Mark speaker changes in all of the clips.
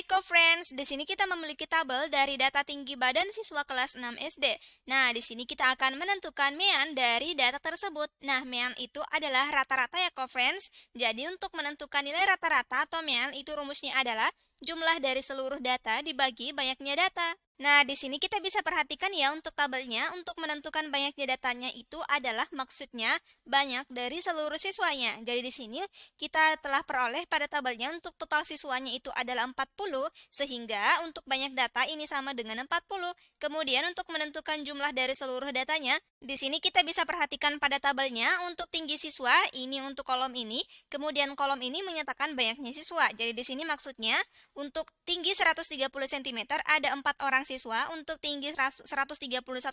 Speaker 1: Hai friends di sini kita memiliki tabel dari data tinggi badan siswa kelas 6 SD. Nah, di sini kita akan menentukan mean dari data tersebut. Nah, mean itu adalah rata-rata ya co-friends. Jadi untuk menentukan nilai rata-rata atau mean itu rumusnya adalah jumlah dari seluruh data dibagi banyaknya data. Nah, di sini kita bisa perhatikan ya untuk tabelnya, untuk menentukan banyaknya datanya itu adalah maksudnya banyak dari seluruh siswanya. Jadi di sini kita telah peroleh pada tabelnya untuk total siswanya itu adalah 40, sehingga untuk banyak data ini sama dengan 40. Kemudian untuk menentukan jumlah dari seluruh datanya, di sini kita bisa perhatikan pada tabelnya untuk tinggi siswa, ini untuk kolom ini, kemudian kolom ini menyatakan banyaknya siswa. Jadi di sini maksudnya untuk tinggi 130 cm ada 4 orang siswa, untuk tinggi 131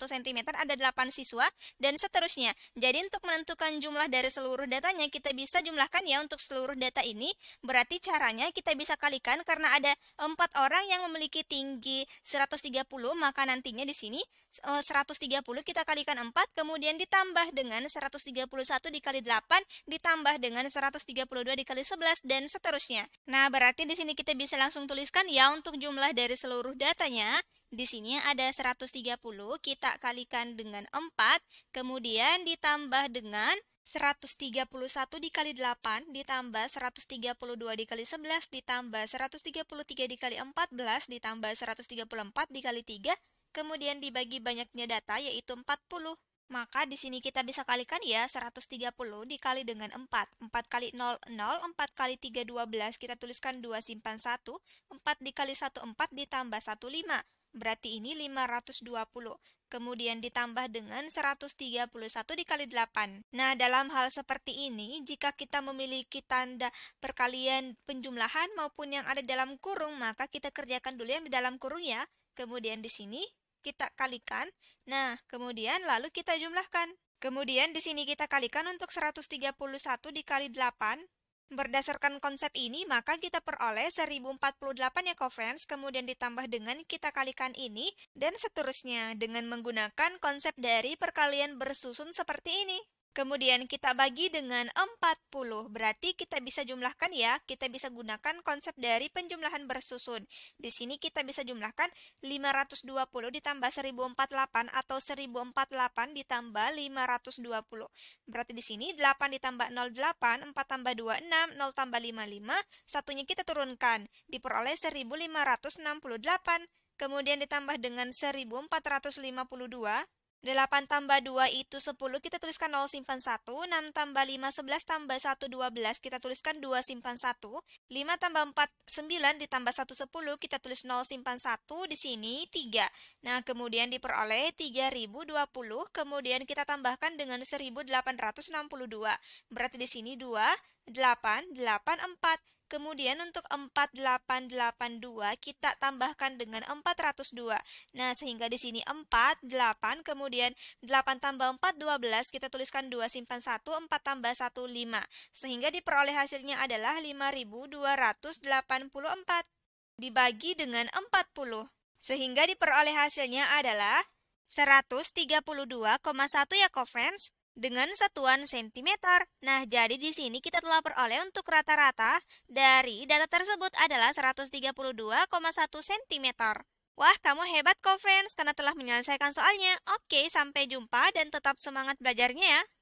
Speaker 1: cm ada 8 siswa, dan seterusnya. Jadi untuk menentukan jumlah dari seluruh datanya, kita bisa jumlahkan ya untuk seluruh data ini, berarti caranya kita bisa kalikan karena ada 4 orang yang memiliki tinggi 130, maka nantinya di sini 130 eh, kita kalikan 4, kemudian ditambah dengan 131 dikali 8 ditambah dengan 132 dikali 11 dan seterusnya. Nah, berarti di sini kita bisa langsung tuliskan ya untuk jumlah dari seluruh datanya. Di sini ada 130, kita kalikan dengan 4, kemudian ditambah dengan 131 dikali 8 ditambah 132 dikali 11 ditambah 133 dikali 14 ditambah 134 dikali 3 kemudian dibagi banyaknya data yaitu 40. Maka di sini kita bisa kalikan ya 130 dikali dengan 4. 4 kali 0, 0. 4 kali 3, 12. Kita tuliskan 2 simpan 1. 4 dikali 1, 4 ditambah 1, 5. Berarti ini 520. Kemudian ditambah dengan 131 dikali 8. Nah, dalam hal seperti ini, jika kita memiliki tanda perkalian penjumlahan maupun yang ada dalam kurung, maka kita kerjakan dulu yang di dalam kurung ya. Kemudian di sini kita kalikan. Nah, kemudian lalu kita jumlahkan. Kemudian di sini kita kalikan untuk 131 dikali 8. Berdasarkan konsep ini, maka kita peroleh 1048 ya friends, kemudian ditambah dengan kita kalikan ini, dan seterusnya dengan menggunakan konsep dari perkalian bersusun seperti ini. Kemudian kita bagi dengan 40. Berarti kita bisa jumlahkan ya. Kita bisa gunakan konsep dari penjumlahan bersusun. Di sini kita bisa jumlahkan 520 ditambah 1048 atau 1048 ditambah 520. Berarti di sini 8 ditambah 08, 4 tambah 26, 0 tambah 55, satunya kita turunkan. Diperoleh 1568. Kemudian ditambah dengan 1452 8 tambah 2 itu 10, kita tuliskan 0 simpan 1. 6 tambah 5, 11 tambah 1, 12, kita tuliskan 2 simpan 1. 5 tambah 4, 9 ditambah 1, 10, kita tulis 0 simpan 1, di sini 3. Nah, kemudian diperoleh 3020, kemudian kita tambahkan dengan 1862. Berarti di sini 2, 884. Kemudian untuk 4882 kita tambahkan dengan 402. Nah, sehingga di sini 4, 8, kemudian 8 tambah 4, 12, kita tuliskan 2 simpan 1, 4 tambah 1, 5. Sehingga diperoleh hasilnya adalah 5284 dibagi dengan 40. Sehingga diperoleh hasilnya adalah 132,1 ya, co-friends dengan satuan sentimeter. Nah, jadi di sini kita telah peroleh untuk rata-rata dari data tersebut adalah 132,1 cm. Wah, kamu hebat kok, friends, karena telah menyelesaikan soalnya. Oke, sampai jumpa dan tetap semangat belajarnya ya.